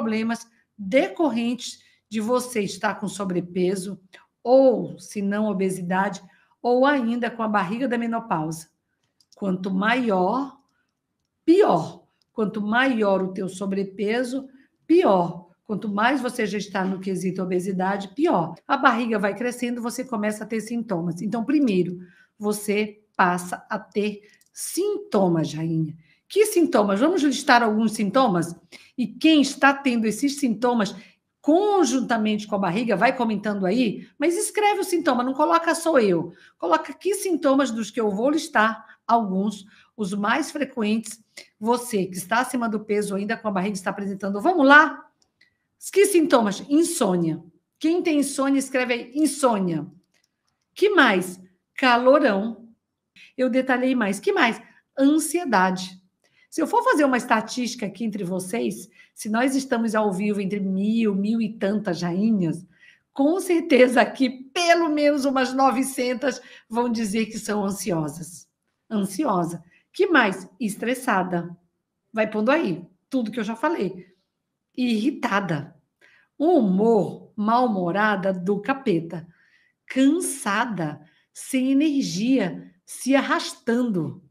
problemas decorrentes de você estar com sobrepeso ou, se não obesidade, ou ainda com a barriga da menopausa. Quanto maior, pior. Quanto maior o teu sobrepeso, pior. Quanto mais você já está no quesito obesidade, pior. A barriga vai crescendo, você começa a ter sintomas. Então, primeiro, você passa a ter sintomas, rainha. Que sintomas? Vamos listar alguns sintomas? E quem está tendo esses sintomas conjuntamente com a barriga, vai comentando aí, mas escreve o sintoma, não coloca só eu. Coloca que sintomas dos que eu vou listar, alguns, os mais frequentes. Você que está acima do peso ainda com a barriga está apresentando. Vamos lá? Que sintomas? Insônia. Quem tem insônia, escreve aí insônia. Que mais? Calorão. Eu detalhei mais. Que mais? Ansiedade. Se eu for fazer uma estatística aqui entre vocês, se nós estamos ao vivo entre mil, mil e tantas rainhas, com certeza aqui pelo menos umas 900 vão dizer que são ansiosas. Ansiosa. Que mais? Estressada. Vai pondo aí tudo que eu já falei. irritada. Um humor mal-humorada do capeta. Cansada, sem energia, se arrastando.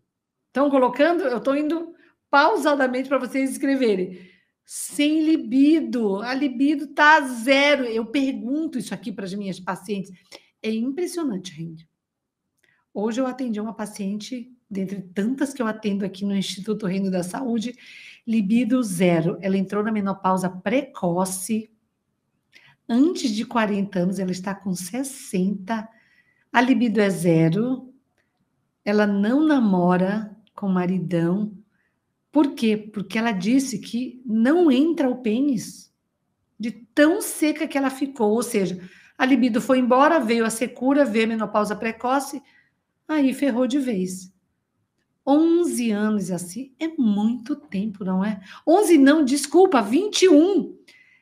Estão colocando? Eu estou indo pausadamente para vocês escreverem. Sem libido, a libido tá zero. Eu pergunto isso aqui para as minhas pacientes. É impressionante, gente. Hoje eu atendi uma paciente, dentre tantas que eu atendo aqui no Instituto Reino da Saúde, libido zero. Ela entrou na menopausa precoce. Antes de 40 anos, ela está com 60. A libido é zero. Ela não namora com maridão. Por quê? Porque ela disse que não entra o pênis de tão seca que ela ficou, ou seja, a libido foi embora, veio a secura, veio a menopausa precoce, aí ferrou de vez. 11 anos assim é muito tempo, não é? 11 não, desculpa, 21.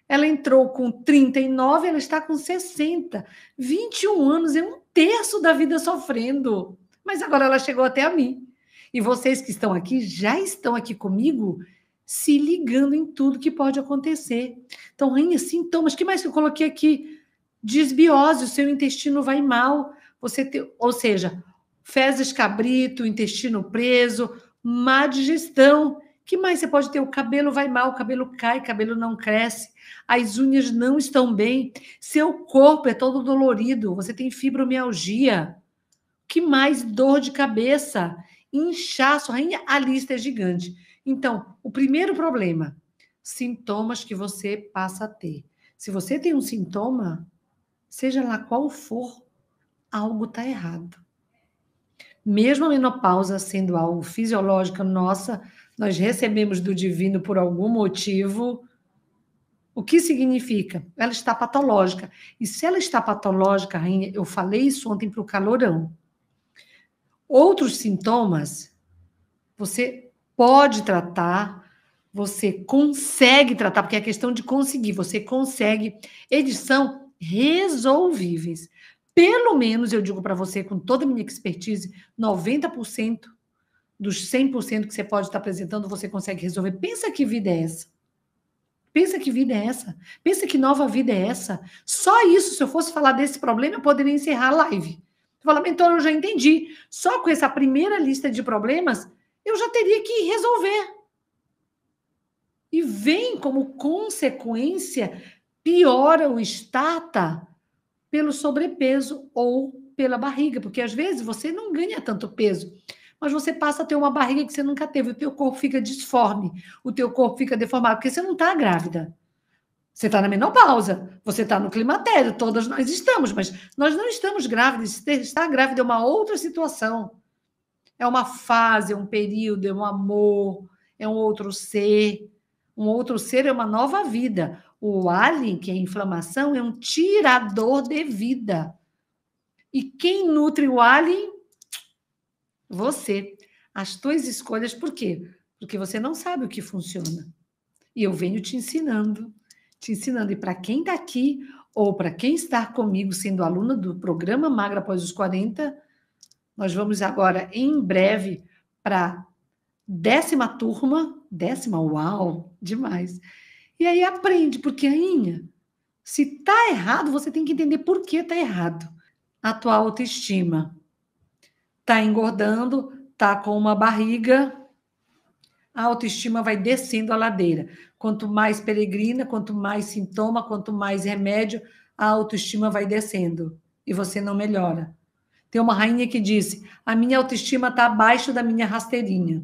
Ela entrou com 39, ela está com 60. 21 anos é um terço da vida sofrendo. Mas agora ela chegou até a mim. E vocês que estão aqui já estão aqui comigo se ligando em tudo que pode acontecer. Então, rainha, sintomas. que mais que eu coloquei aqui? Desbiose, o seu intestino vai mal. Você ou seja, fezes cabrito, intestino preso, má digestão. que mais você pode ter? O cabelo vai mal, o cabelo cai, o cabelo não cresce, as unhas não estão bem, seu corpo é todo dolorido, você tem fibromialgia. que mais? Dor de cabeça inchaço, rainha, a lista é gigante. Então, o primeiro problema, sintomas que você passa a ter. Se você tem um sintoma, seja lá qual for, algo está errado. Mesmo a menopausa sendo algo fisiológico, nossa, nós recebemos do divino por algum motivo. O que significa? Ela está patológica. E se ela está patológica, rainha, eu falei isso ontem para o calorão. Outros sintomas você pode tratar, você consegue tratar, porque é questão de conseguir, você consegue. Eles são resolvíveis. Pelo menos, eu digo para você, com toda a minha expertise, 90% dos 100% que você pode estar apresentando, você consegue resolver. Pensa que vida é essa. Pensa que vida é essa. Pensa que nova vida é essa. Só isso, se eu fosse falar desse problema, eu poderia encerrar a live. Tu fala, mentor, eu já entendi. Só com essa primeira lista de problemas, eu já teria que resolver. E vem como consequência, piora o estata pelo sobrepeso ou pela barriga, porque às vezes você não ganha tanto peso, mas você passa a ter uma barriga que você nunca teve, o teu corpo fica disforme, o teu corpo fica deformado, porque você não está grávida. Você está na menopausa, você está no climatério, todas nós estamos, mas nós não estamos grávidas. Estar grávida é uma outra situação. É uma fase, é um período, é um amor, é um outro ser. Um outro ser é uma nova vida. O alien, que é inflamação, é um tirador de vida. E quem nutre o alien? Você. As tuas escolhas, por quê? Porque você não sabe o que funciona. E eu venho te ensinando te ensinando. E para quem está aqui, ou para quem está comigo sendo aluna do programa Magra Após os 40, nós vamos agora, em breve, para décima turma, décima, uau, demais. E aí aprende, porque, Rainha, se tá errado, você tem que entender por que tá errado. A tua autoestima tá engordando, tá com uma barriga a autoestima vai descendo a ladeira. Quanto mais peregrina, quanto mais sintoma, quanto mais remédio, a autoestima vai descendo e você não melhora. Tem uma rainha que disse: A minha autoestima está abaixo da minha rasteirinha.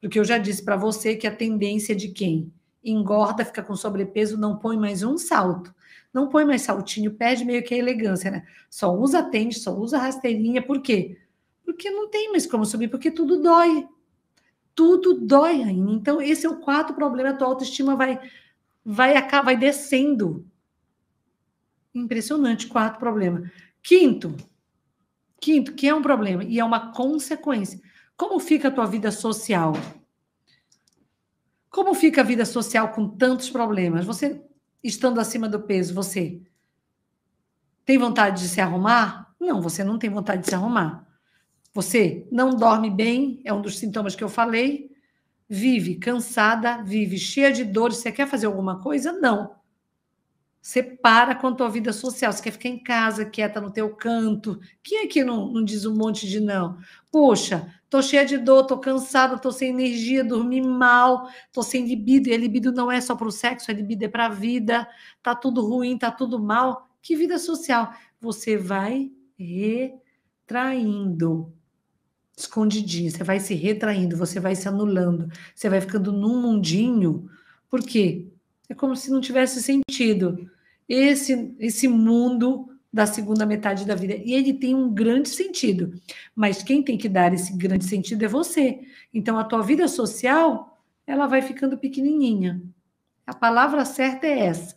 Porque eu já disse para você que a tendência de quem engorda, fica com sobrepeso, não põe mais um salto, não põe mais saltinho, perde meio que a elegância, né? Só usa tênis, só usa rasteirinha, por quê? Porque não tem mais como subir, porque tudo dói tudo dói ainda. Então, esse é o quarto problema. A tua autoestima vai, vai, vai descendo. Impressionante, quarto problema. Quinto, quinto, que é um problema e é uma consequência. Como fica a tua vida social? Como fica a vida social com tantos problemas? Você, estando acima do peso, você tem vontade de se arrumar? Não, você não tem vontade de se arrumar. Você não dorme bem, é um dos sintomas que eu falei. Vive cansada, vive cheia de dores. Você quer fazer alguma coisa? Não. Você para com a tua vida social. Você quer ficar em casa, quieta no teu canto. Quem aqui não, não diz um monte de não? Poxa, tô cheia de dor, tô cansada, tô sem energia, dormi mal, tô sem libido. E a libido não é só para o sexo, a libido é para a vida. Tá tudo ruim, tá tudo mal. Que vida social? Você vai retraindo escondidinho, você vai se retraindo, você vai se anulando, você vai ficando num mundinho. Por quê? É como se não tivesse sentido. Esse, esse mundo da segunda metade da vida. E ele tem um grande sentido. Mas quem tem que dar esse grande sentido é você. Então, a tua vida social, ela vai ficando pequenininha. A palavra certa é essa.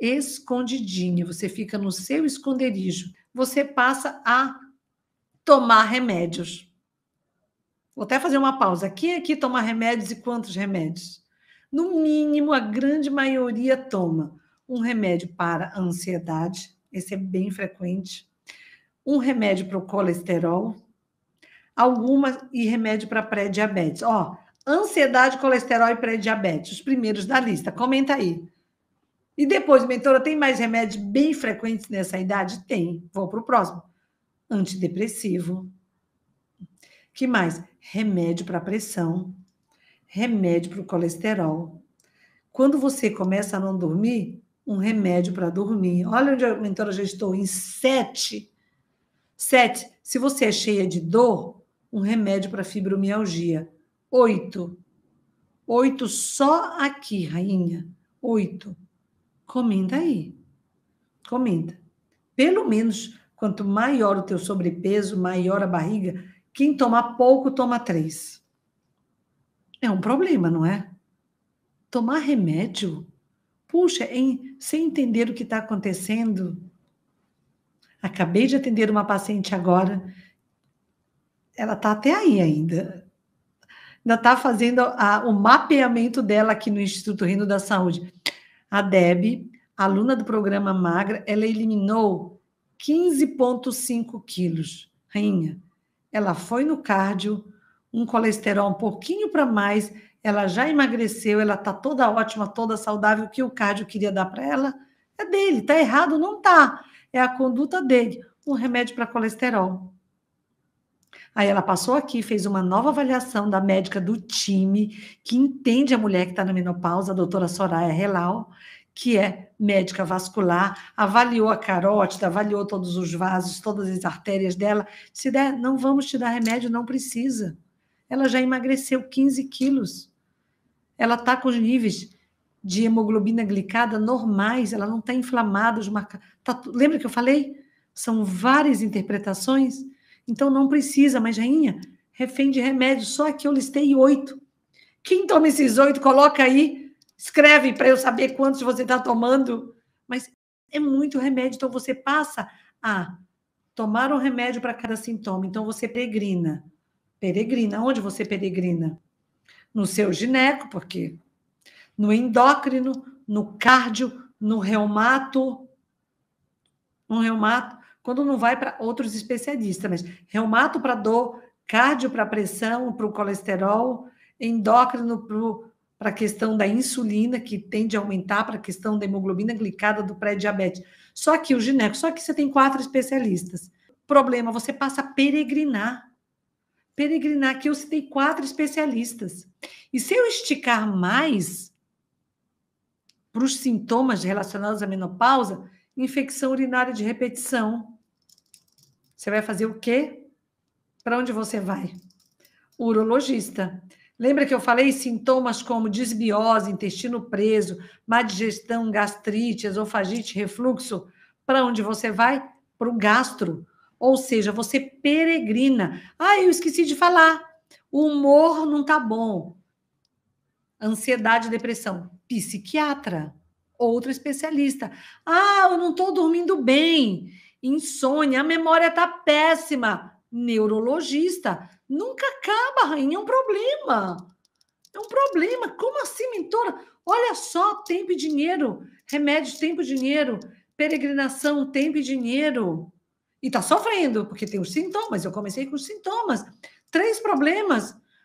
Escondidinha. Você fica no seu esconderijo. Você passa a tomar remédios. Vou até fazer uma pausa. Quem aqui toma remédios e quantos remédios? No mínimo, a grande maioria toma um remédio para a ansiedade, esse é bem frequente, um remédio para o colesterol, algumas e remédio para pré-diabetes. Ó, ansiedade, colesterol e pré-diabetes, os primeiros da lista. Comenta aí. E depois, mentora, tem mais remédios bem frequentes nessa idade? Tem. Vou para o próximo. Antidepressivo, que mais? Remédio para pressão, remédio para o colesterol. Quando você começa a não dormir, um remédio para dormir. Olha onde eu, mentora, já estou em sete. Sete. Se você é cheia de dor, um remédio para fibromialgia. Oito. Oito só aqui, rainha. Oito. Comenta aí. Comenta. Pelo menos, quanto maior o teu sobrepeso, maior a barriga, quem toma pouco, toma três. É um problema, não é? Tomar remédio? Puxa, em, sem entender o que está acontecendo. Acabei de atender uma paciente agora. Ela está até aí ainda. Ainda está fazendo a, o mapeamento dela aqui no Instituto Reino da Saúde. A Deb, aluna do programa Magra, ela eliminou 15,5 quilos. Rainha, ela foi no cardio, um colesterol um pouquinho para mais, ela já emagreceu, ela tá toda ótima, toda saudável, o que o cardio queria dar para ela é dele, tá errado, não tá. É a conduta dele, um remédio para colesterol. Aí ela passou aqui, fez uma nova avaliação da médica do time, que entende a mulher que está na menopausa, a doutora Soraya Relau que é médica vascular, avaliou a carótida, avaliou todos os vasos, todas as artérias dela. Se der, não vamos te dar remédio, não precisa. Ela já emagreceu 15 quilos. Ela está com os níveis de hemoglobina glicada normais, ela não está inflamada, os marca... Tá... lembra que eu falei? São várias interpretações, então não precisa, mas rainha, refém de remédio, só aqui eu listei oito. Quem toma esses oito, coloca aí escreve para eu saber quantos você está tomando. Mas é muito remédio, então você passa a tomar um remédio para cada sintoma. Então você peregrina. Peregrina. Onde você peregrina? No seu gineco, porque no endócrino, no cardio, no reumato. No reumato, quando não vai para outros especialistas, mas reumato para dor, cardio para pressão, para o colesterol, endócrino para o para a questão da insulina, que tende a aumentar, para a questão da hemoglobina glicada do pré-diabetes. Só que o gineco, só que você tem quatro especialistas. Problema, você passa a peregrinar. Peregrinar, que eu citei quatro especialistas. E se eu esticar mais para os sintomas relacionados à menopausa, infecção urinária de repetição. Você vai fazer o quê? Para onde você vai? Urologista. Lembra que eu falei sintomas como desbiose, intestino preso, má digestão, gastrite, esofagite, refluxo? Para onde você vai? Para o gastro. Ou seja, você peregrina. Ah, eu esqueci de falar. O humor não tá bom. Ansiedade, depressão. Psiquiatra. Outro especialista. Ah, eu não estou dormindo bem. Insônia. A memória tá péssima neurologista. Nunca acaba, rainha, é um problema. É um problema. Como assim, mentora? Olha só, tempo e dinheiro. Remédio, tempo e dinheiro. Peregrinação, tempo e dinheiro. E tá sofrendo, porque tem os sintomas. Eu comecei com os sintomas. Três problemas.